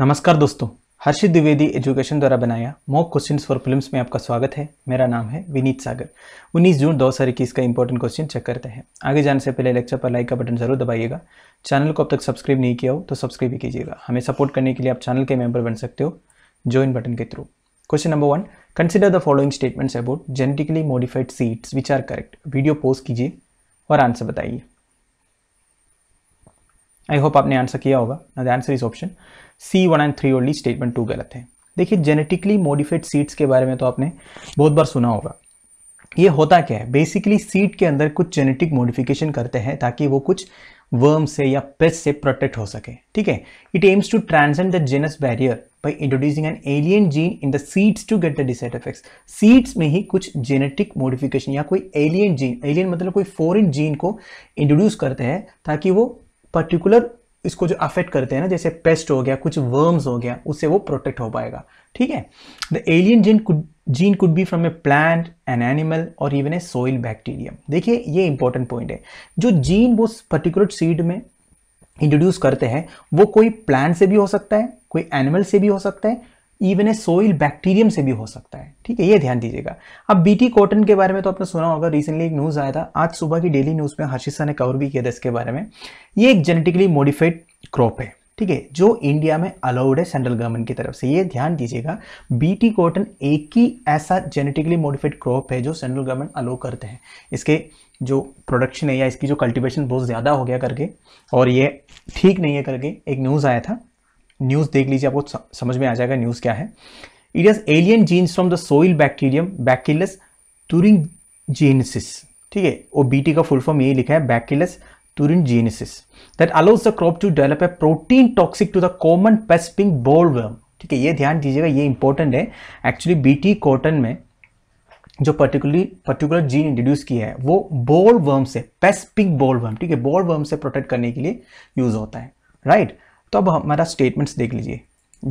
नमस्कार दोस्तों हर्षित द्विवेदी एजुकेशन द्वारा बनाया मॉक क्वेश्चंस फॉर फिल्म्स में आपका स्वागत है मेरा नाम है विनीत सागर 19 जून दो हजार इक्कीस का इंपॉर्टेंट क्वेश्चन चेक करते हैं आगे जाने से पहले लेक्चर पर लाइक का बटन जरूर दबाइएगा चैनल को अब तक सब्सक्राइब नहीं किया हो तो सब्सक्राइब भी कीजिएगा हमें सपोर्ट करने के लिए आप चैनल के मेंबर बन सकते हो ज्वाइन बटन के through question number one consider the following statements about genetically modified seeds which are correct video post कीजिए और आंसर बताइए आई होप आपने आंसर किया होगा the answer is option C one and three only statement two गलत है देखिए genetically modified seeds के बारे में तो आपने बहुत बार सुना होगा ये होता क्या है बेसिकली सीड के अंदर कुछ जेनेटिक मॉडिफिकेशन करते हैं ताकि वो कुछ वर्म से या पेस्ट से प्रोटेक्ट हो सके ठीक है it aims to transcend the genus barrier by introducing an alien gene in the seeds to get the desired effects. Seeds में ही कुछ जेनेटिक मॉडिफिकेशन या कोई एलियन जीन एलियन मतलब कोई फॉरिन जीन को इंट्रोड्यूस करते हैं ताकि वो पर्टिकुलर इसको जो अफेक्ट करते हैं ना जैसे पेस्ट हो गया कुछ वर्म्स हो गया उससे वो प्रोटेक्ट हो पाएगा ठीक है the alien gene could gene could be from a plant an animal or even a soil bacterium देखिए ये इंपॉर्टेंट पॉइंट है जो जीन वो पर्टिकुलर सीड में इंट्रोड्यूस करते हैं वो कोई प्लांट से भी हो सकता है कोई एनिमल से भी हो सकता है इवन ए सोइल बैक्टीरियम से भी हो सकता है ठीक है ये ध्यान दीजिएगा अब बीटी कॉटन के बारे में तो आपने सुना होगा रिसेंटली एक न्यूज़ आया था आज सुबह की डेली न्यूज़ में हर्षिसा ने कवर भी किया था इसके बारे में ये एक जेनेटिकली मॉडिफाइड क्रॉप है ठीक है जो इंडिया में अलाउड है सेंट्रल गवर्नमेंट की तरफ से ये ध्यान दीजिएगा बीटी कॉटन एक ही ऐसा जेनेटिकली मॉडिफाइड क्रॉप है जो सेंट्रल गवर्नमेंट अलाउ करते हैं इसके जो प्रोडक्शन है या इसकी जो कल्टीवेशन बहुत ज़्यादा हो गया करके और ये ठीक नहीं है करके एक न्यूज़ आया था न्यूज़ देख लीजिए आपको समझ में आ जाएगा न्यूज़ क्या है it is alien genes from the soil bacterium Bacillus thuringiensis ठीक है ओ बी का फुल फॉर्म यही लिखा है Bacillus thuringiensis that allows the crop to develop a protein toxic to the common पेस्पिंग being ठीक है ये ध्यान दीजिएगा ये इंपॉर्टेंट है एक्चुअली बीटी कॉटन में जो पर्टिकुलरली पर्टिकुलर जीन इंट्रोड्यूस किया है वो बोल वर्म से पेस्पिक बोल वर्म ठीक है बोल वर्म से प्रोटेक्ट करने के लिए यूज होता है राइट right? तो अब हमारा स्टेटमेंट्स देख लीजिए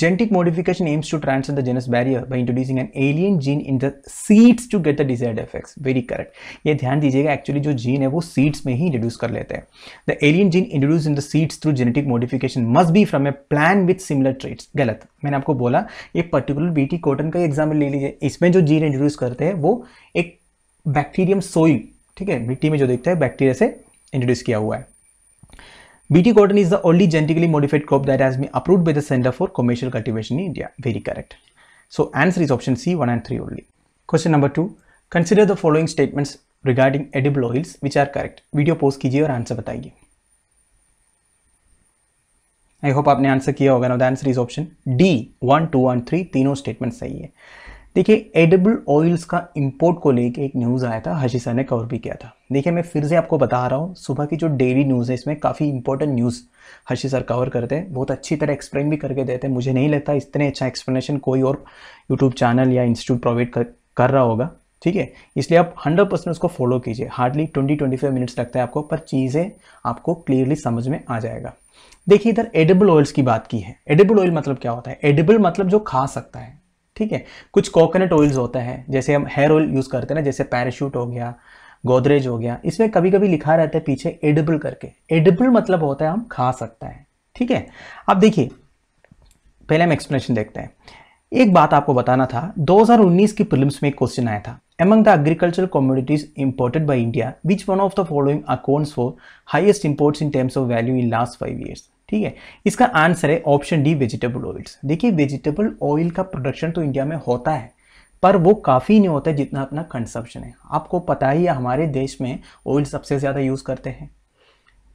genetic modification aims to transfer the genus barrier by introducing an alien gene in the seeds to get the desired effects very correct ये ध्यान दीजिएगा एक्चुअली जो जीन है वो सीड्स में ही इंट्रोड्यूस कर लेते हैं the alien gene introduce in the seeds through genetic modification must be from a plant with similar traits गलत मैंने आपको बोला एक पर्टिकुलर बीटी कॉटन का एग्जाम्पल ले लीजिए इसमें जो जीन इंट्रोड्यूस करते हैं वो एक बैक्टीरियम सोइल ठीक है मिट्टी में जो देखते हैं बैक्टीरिया से इंट्रोड्यूस किया हुआ है BT cotton is the only genetically modified crop that has been approved by the Center for Commercial Cultivation in India. Very correct. So answer is option C, 1 and 3 only. Question number 2. Consider the following statements regarding edible oils which are correct. Video post कीजिए or answer bataiye. I hope आपने answer किया होगा ना the answer is option D one two one three तीनों statement सही है देखिए edible oils का इंपोर्ट को लेके एक न्यूज़ आया था हशीसा ने कवर भी किया था देखिए मैं फिर से आपको बता रहा हूँ सुबह की जो डेली न्यूज़ है इसमें काफ़ी इंपॉर्टेंट न्यूज़ हशी सर कवर करते हैं बहुत अच्छी तरह एक्सप्लेन भी करके देते हैं मुझे नहीं लगता इतने अच्छा एक्सप्लेनेशन कोई और यूट्यूब चैनल या इंस्टीट्यूट प्रोवाइड कर, कर रहा होगा ठीक है इसलिए आप हंड्रेड परसेंट उसको फॉलो कीजिए hardly twenty twenty five minutes लगता है आपको पर चीज़ें आपको क्लियरली समझ में आ जाएगा देखिए इधर एडेबल ऑयल्स की बात की है एडेबल ऑयल मतलब क्या होता है एडेबल मतलब जो खा सकता है ठीक है कुछ कोकोनट ऑयल्स होता है जैसे हम हेयर ऑयल यूज़ करते हैं ना जैसे पैराशूट हो गया गोदरेज हो गया इसमें कभी कभी लिखा रहता है पीछे एडिबल करके एडिबल मतलब होता है हम खा सकता है ठीक है अब देखिए पहले हम एक्सप्लेनेशन देखते हैं एक बात आपको बताना था 2019 की प्रिलिम्स में एक क्वेश्चन आया था among the agriculture communities imported by India which one of the following accounts for highest imports in terms of value in last five years ठीक है इसका आंसर है ऑप्शन डी वेजिटेबल ऑयल्स देखिए vegetable oil का production तो India में होता है पर वो काफ़ी नहीं होता है जितना अपना कंसप्शन है आपको पता ही है हमारे देश में ऑयल सबसे ज़्यादा यूज़ करते हैं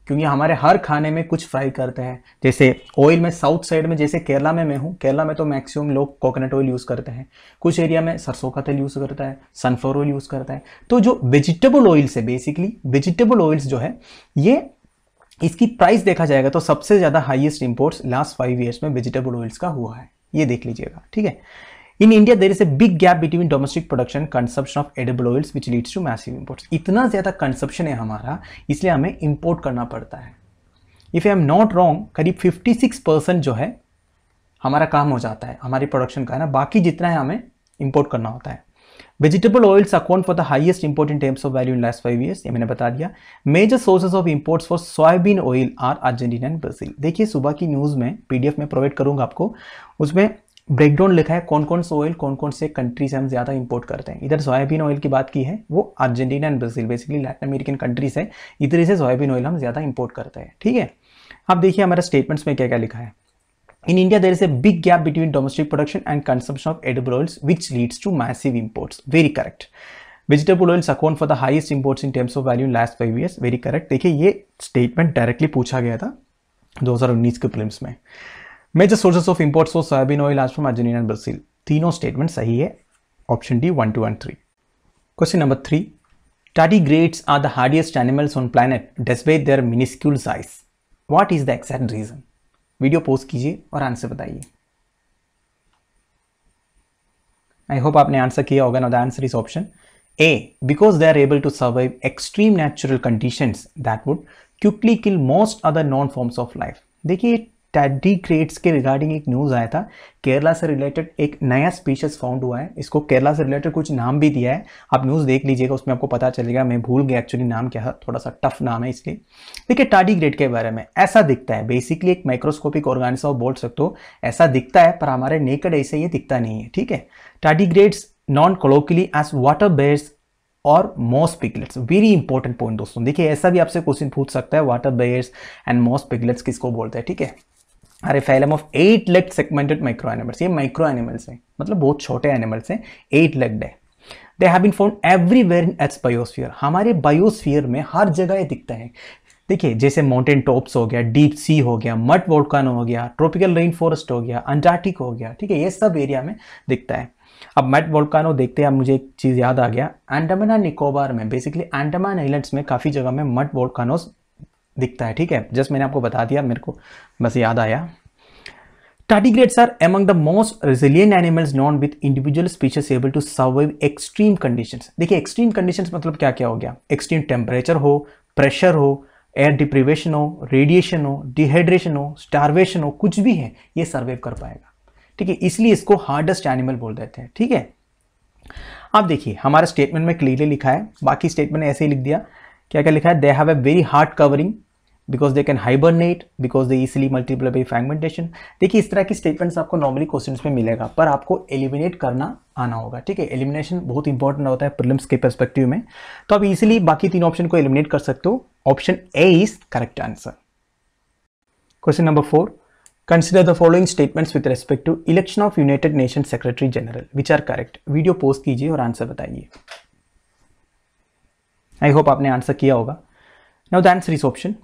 क्योंकि हमारे हर खाने में कुछ फ्राई करते हैं जैसे ऑयल में साउथ साइड में जैसे केरला में मैं हूँ केरला में तो मैक्सिमम लोग कोकोनट ऑयल यूज़ करते हैं कुछ एरिया में सरसों का तेल यूज़ करता है सनफ्लावर ऑयल यूज़ करता है तो जो वेजिटेबल ऑयल्स है बेसिकली वेजिटेबल ऑयल्स जो है ये इसकी प्राइस देखा जाएगा तो सबसे ज़्यादा highest imports last five years में वेजिटेबल ऑयल्स का हुआ है ये देख लीजिएगा ठीक है in India there is a big gap between domestic production consumption of edible oils which leads to massive imports इतना ज़्यादा कंसप्शन है हमारा इसलिए हमें इम्पोर्ट करना पड़ता है if I am not wrong करीब फिफ्टी परसेंट जो है हमारा काम हो जाता है हमारी प्रोडक्शन का है ना बाकी जितना है हमें इम्पोर्ट करना होता है vegetable oils account for the highest import in terms of value in last five years ये मैंने बता दिया major sources of imports for soybean oil are Argentina and Brazil देखिए सुबह की न्यूज़ में पीडीएफ में प्रोवाइड करूंगा आपको उसमें ब्रेकडाउन लिखा है कौन कौन से ऑयल कौन कौन से कंट्री से हम ज़्यादा इंपोर्ट करते हैं इधर सोयाबीन ऑयल की बात की है वो Argentina and Brazil basically Latin American countries है इधर से सोयाबीन ऑयल हम ज़्यादा इंपोर्ट करते हैं ठीक है अब देखिए हमारे स्टेटमेंट्स में क्या क्या लिखा है In India, there is a big gap between domestic production and consumption of edible oils, which leads to massive imports. Very correct. Vegetable oils account for the highest imports in terms of value in last five years. Very correct. देखिए ये statement directly पूछा गया था 2019 के prelims में. Major sources of imports were soybean oil, as from Argentina and Brazil. तीनों statement सही है. Option D, one, two, and three. Question number three. Tardigrades are the hardiest animals on planet, despite their minuscule size. What is the exact reason? Video post कीजिए और answer बताइए I hope आपने answer किया होगा now the answer is option A because they are able to survive extreme natural conditions that would quickly kill most other known forms of life देखिए tardigrades के regarding एक news आया था केरला से related एक नया स्पीशीज फाउंड हुआ है इसको केरला से रिलेटेड कुछ नाम भी दिया है आप न्यूज़ देख लीजिएगा उसमें आपको पता चलेगा मैं भूल गया एक्चुअली नाम क्या है थोड़ा सा टफ नाम है इसलिए देखिए टाडी ग्रेट के बारे में ऐसा दिखता है बेसिकली एक माइक्रोस्कोपिक ऑर्गेनिस बोल सकते हो ऐसा दिखता है पर हमारे नेकड ऐसे ये दिखता नहीं है ठीक है tardigrades known colloquially as water bears और moss piglets very important point दोस्तों देखिए ऐसा भी आपसे क्वेश्चन पूछ सकता है water bears and moss piglets किसको बोलते हैं ठीक है अरे phylum of eight leg segmented micro animals ये माइक्रो एनिमल्स हैं मतलब बहुत छोटे एनिमल्स हैं एट लेग्ड है they have been found everywhere in Earth's biosphere हमारे बायोस्फीयर में हर जगह ये दिखता है देखिए जैसे माउंटेन टॉप्स हो गया डीप सी हो गया मट वोडकान हो गया ट्रॉपिकल रेन फॉरेस्ट हो गया अंटार्कटिक हो गया ठीक है ये सब एरिया में दिखता है अब मैट वोल्कानो देखते हैं अब मुझे एक चीज़ याद आ गया एंडमान निकोबार में बेसिकली एंडमान आइलैंड्स में काफ़ी जगह में मट वोल्कानोस दिखता है ठीक है जस्ट मैंने आपको बता दिया मेरे को बस याद आया tardigrades are among the most resilient animals known with individual species able to survive extreme conditions देखिए एक्सट्रीम conditions मतलब क्या क्या हो गया एक्सट्रीम टेम्परेचर हो प्रेशर हो एयर डिप्रिवेशन हो रेडिएशन हो डिहाइड्रेशन हो स्टारवेशन हो कुछ भी है ये सर्वाइव कर पाएगा ठीक है इसलिए इसको हार्डेस्ट एनिमल बोल देते हैं ठीक है आप देखिए हमारे स्टेटमेंट में क्लियरली लिखा है बाकी स्टेटमेंट ऐसे ही लिख दिया क्या क्या लिखा है they have a very hard covering because they can hibernate because they easily multiple by fragmentation देखिए इस तरह की स्टेटमेंट्स आपको नॉर्मली क्वेश्चन में मिलेगा पर आपको एलिमिनेट करना आना होगा ठीक है एलिमिनेशन बहुत इंपॉर्टेंट होता है प्रिलिम्स के परस्पेक्टिव में तो आप इजिली बाकी तीन ऑप्शन को एलिमिनेट कर सकते हो option A is correct answer question number four consider the following statements with respect to election of United Nation Secretary General which are correct video post कीजिए और आंसर बताइए आई होप आपने answer किया होगा now the answer is option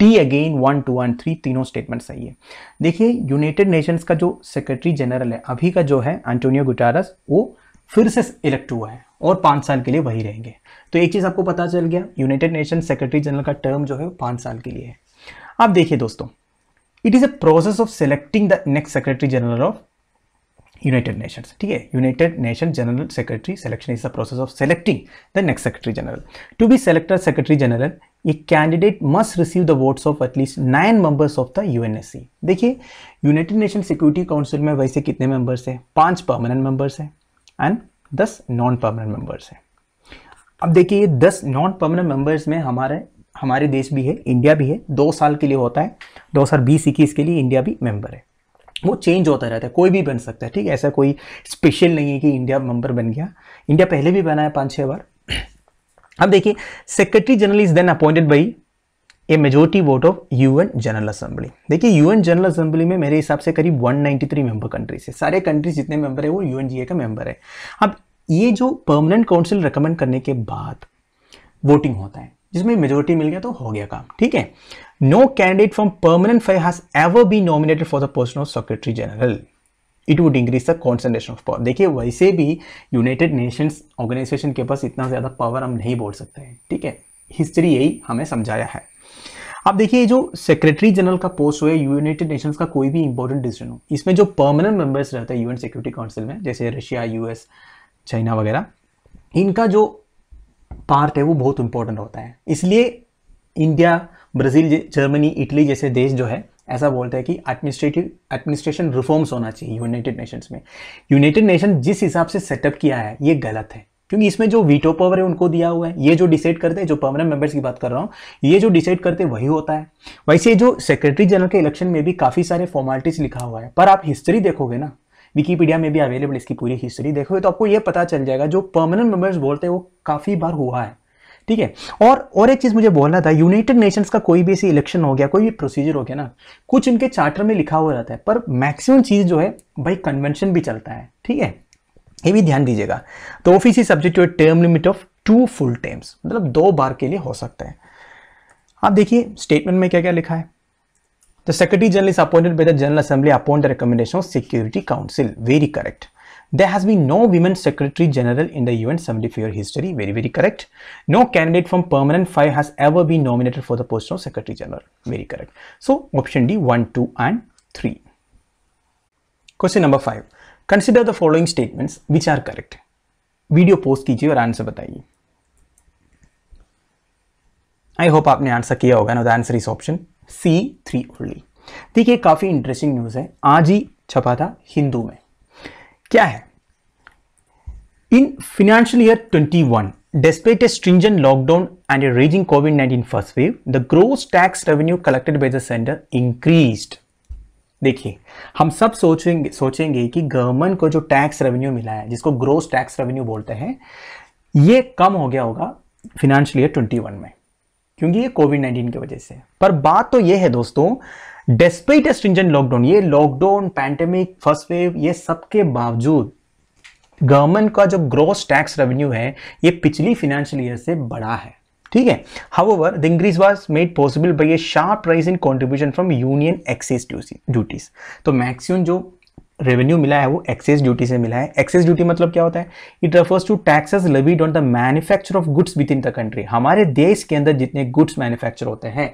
D again one two one three तीनों statement सही है देखिए यूनाइटेड नेशंस का जो सेक्रेटरी जनरल है अभी का जो है एंटोनियो गुटारस वो फिर से इलेक्ट हुआ है और पाँच साल के लिए वही रहेंगे तो एक चीज़ आपको पता चल गया यूनाइटेड नेशन सेक्रेटरी जनरल का टर्म जो है वो पाँच साल के लिए है आप देखिए दोस्तों it is a process of selecting the next Secretary General of United Nations ठीक है United Nation General Secretary selection is the process of selecting the next Secretary General to be selected Secretary General ये candidate must receive the votes of at least nine members of the UNSC देखिए United Nation Security Council में वैसे कितने मेंबर्स हैं पांच permanent members हैं and दस नॉन परमानेंट मेंबर्स हैं अब देखिए ये दस नॉन परमानेंट मेंबर्स में हमारे हमारे देश भी है इंडिया भी है दो साल के लिए होता है दो हज़ार बीस इक्कीस के लिए इंडिया भी मेंबर है वो चेंज होता रहता है कोई भी बन सकता है ठीक है ऐसा कोई स्पेशल नहीं है कि इंडिया मेंबर बन गया इंडिया पहले भी बना है पाँच छः बार अब देखिए Secretary General is then appointed by a majority vote of UN General Assembly देखिए यूएन जनरल असेंबली में मेरे हिसाब से करीब 193 मेंबर कंट्रीज है सारे कंट्रीज जितने मेंबर है वो यूएनजीए का मेंबर है अब ये जो परमानेंट काउंसिल रिकमेंड करने के बाद वोटिंग होता है जिसमें मेजोरिटी मिल गया तो हो गया काम ठीक है no candidate from permanent five has ever be nominated for the post of Secretary General it would increase the concentration of power देखिए वैसे भी यूनाइटेड नेशंस ऑर्गेनाइजेशन के पास इतना ज़्यादा पावर हम नहीं बोल सकते हैं ठीक है हिस्ट्री यही हमें समझाया है आप देखिए जो सेक्रेटरी जनरल का पोस्ट हो यूनाइटेड नेशंस का कोई भी इंपॉर्टेंट डिसीजन हो इसमें जो परमानेंट मेंबर्स रहते हैं यूएन सिक्योरिटी काउंसिल में जैसे रशिया यूएस चाइना वगैरह इनका जो पार्ट है वो बहुत इंपॉर्टेंट होता है इसलिए इंडिया ब्राज़ील जर्मनी इटली जैसे देश जो है ऐसा बोलता है कि एडमिनिस्ट्रेटिव एडमिनिस्ट्रेशन रिफॉर्म्स होना चाहिए यूनाइटेड नेशंस में यूनाइटेड नेशन जिस हिसाब से सेटअप किया है ये गलत है क्योंकि इसमें जो वीटो पावर है उनको दिया हुआ है ये जो डिसाइड करते हैं जो परमानेंट मेंबर्स की बात कर रहा हूँ ये जो डिसाइड करते हैं वही होता है वैसे जो सेक्रेटरी जनरल के इलेक्शन में भी काफ़ी सारे फॉर्मेलिटीज़ लिखा हुआ है पर आप हिस्ट्री देखोगे ना विकीपीडिया में भी अवेलेबल इसकी पूरी हिस्ट्री देखोगे तो आपको ये पता चल जाएगा जो परमानेंट मेंबर्स बोलते हैं वो काफ़ी बार हुआ है ठीक है और और एक चीज़ मुझे बोलना था यूनाइटेड नेशंस का कोई भी ऐसी इलेक्शन हो गया कोई भी प्रोसीजर हो गया ना कुछ उनके चार्टर में लिखा हुआ रहता है पर मैक्सिमम चीज़ जो है भाई कन्वेंशन भी चलता है ठीक है ये भी ध्यान दीजिएगा तो ऑफिस ही subject to term limit of two full terms मतलब दो बार के लिए हो सकता है आप देखिए स्टेटमेंट में क्या क्या लिखा है The Secretary General is appointed by the General Assembly upon the recommendation of Security Council. Very correct. There has been no women Secretary General in the UN year history. Very, very correct. No candidate from permanent five has ever been nominated for the position of Secretary General. Very correct. So option D, 1, 2 and 3. Question number 5. Consider the following statements which are correct. Video post कीजिए और answer बताइए I hope आपने answer किया होगा no the answer is C three only देखिए काफ़ी interesting news है आज ही छपा था हिंदू में क्या है in financial year 21 despite a stringent lockdown and a raging COVID 19 first wave the gross tax revenue collected by the centre increased. देखिए हम सब सोचेंगे सोचेंगे कि गवर्नमेंट को जो टैक्स रेवेन्यू मिला है जिसको ग्रोस टैक्स रेवेन्यू बोलते हैं ये कम हो गया होगा फिनेंशियल ईयर 21 में क्योंकि ये कोविड नाइन्टीन की वजह से पर बात तो ये है दोस्तों डेस्पेट एस्ट्रिंजेंट लॉकडाउन ये लॉकडाउन पैंडेमिक फर्स्ट वेव ये के बावजूद गवर्नमेंट का जो ग्रॉस टैक्स रेवेन्यू है ये पिछली फिनेंशियल ईयर से बड़ा है ठीक है over the increase was made possible by a sharp rise in contribution from union excise duties तो मैक्सिमम जो रेवेन्यू मिला है वो एक्सेस ड्यूटी से मिला है एक्सेस ड्यूटी मतलब क्या होता है it refers to taxes levied on the manufacture of goods within the country हमारे देश के अंदर जितने गुड्स मैन्युफैक्चर होते हैं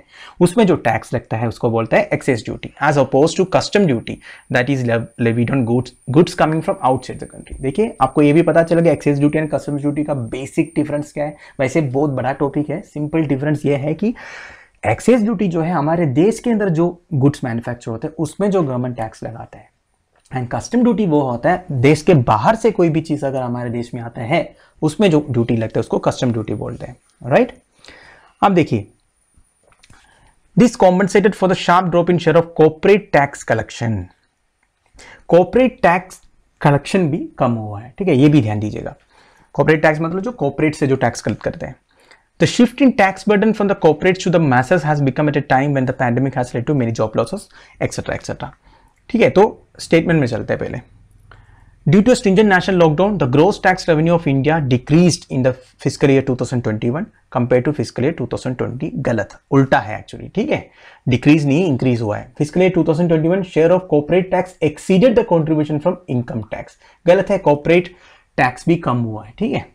उसमें जो टैक्स लगता है उसको बोलता है excise duty as opposed to custom duty that is levied on goods goods coming from outside the country देखिए आपको ये भी पता चलेगा excise duty and custom duty का बेसिक डिफरेंस क्या है वैसे बहुत बड़ा टॉपिक है सिंपल डिफरेंस ये है कि एक्सेस ड्यूटी जो है हमारे देश के अंदर जो गुड्स मैन्युफैक्चर होते हैं उसमें जो गवर्नमेंट टैक्स लगाता है एंड कस्टम ड्यूटी वो होता है देश के बाहर से कोई भी चीज़ अगर हमारे देश में आता है उसमें जो ड्यूटी लगता है उसको कस्टम ड्यूटी बोलते हैं राइट अब देखिए this compensated for the sharp drop in share of corporate tax collection corporate tax collection भी कम हुआ है ठीक है ये भी ध्यान दीजिएगा कॉपरेट टैक्स मतलब जो कॉपरेट से जो टैक्स कलेक्ट करते हैं The shift in tax burden from the corporates to the masses has become at a time when the pandemic has led to many job losses, etc. etc. ठीक है तो statement में चलते हैं पहले due to stringent national lockdown the gross tax revenue of India decrease in the physical year 2021 compare to physical year 2020 गलत उल्टा है एक्चुअली ठीक है डिक्रीज नहीं इंक्रीज हुआ है physical year 2021 share of corporate tax exceeded the contribution from income tax गलत है कॉपरेट टैक्स भी कम हुआ है ठीक है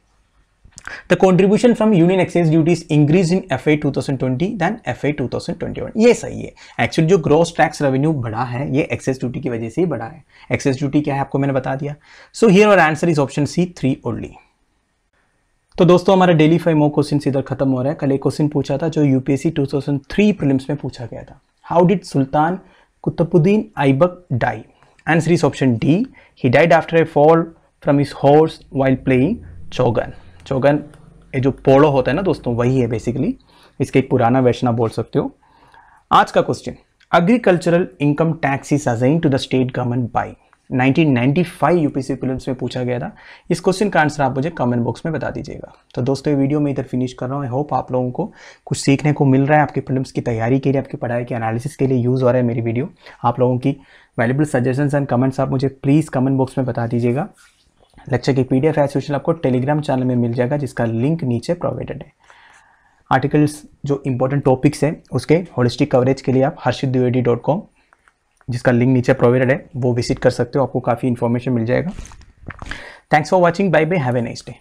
The contribution from union excise duties increased in FA 2020 than FA 2021. ये सही है एक्चुअली जो ग्रॉस टैक्स रेवेन्यू बढ़ा है ये एक्सेस ड्यूटी की वजह से ही बढ़ा है एक्सेस ड्यूटी क्या है आपको मैंने बता दिया so here our answer is option C three only तो दोस्तों हमारा डेली फाइव मो क्वेश्चन इधर खत्म हो रहा है कल एक क्वेश्चन पूछा था जो यूपीएससी 2003 प्रीलिम्स में पूछा गया था how did Sultan Qutbuddin Aibak die answer is option D he died after a fall from his horse while playing chaugan chaugan ये जो पोड़ो होता है ना दोस्तों वही है बेसिकली इसके एक पुराना वैश्ना बोल सकते हो आज का question agricultural income tax is assigned to the state government by 1995 UPSC फिल्म्स में पूछा गया था इस क्वेश्चन का आंसर आप मुझे कमेंट बॉक्स में बता दीजिएगा तो दोस्तों ये वीडियो मैं इधर फिनिश कर रहा हूँ आई होप आप लोगों को कुछ सीखने को मिल रहा है आपकी फिल्म्स की तैयारी के लिए आपकी पढ़ाई के एनालिसिस के लिए यूज़ हो रहा है मेरी वीडियो आप लोगों की वैल्यूबल सजेशन एंड कमेंट्स आप मुझे प्लीज़ कमेंट बॉक्स में बता दीजिएगा लेक्चर की डी एफ एसोशन आपको टेलीग्राम चैनल में मिल जाएगा जिसका लिंक नीचे प्रोवाइडेड है आर्टिकल्स जो इंपॉर्टेंट टॉपिक्स हैं उसके होलिस्टिक कवरेज के लिए आप हर्षित द्विवेदी डॉट कॉम जिसका लिंक नीचे प्रोवाइडेड है वो विजिट कर सकते हो आपको काफ़ी इन्फॉर्मेशन मिल जाएगा thanks for watching bye bye have a nice day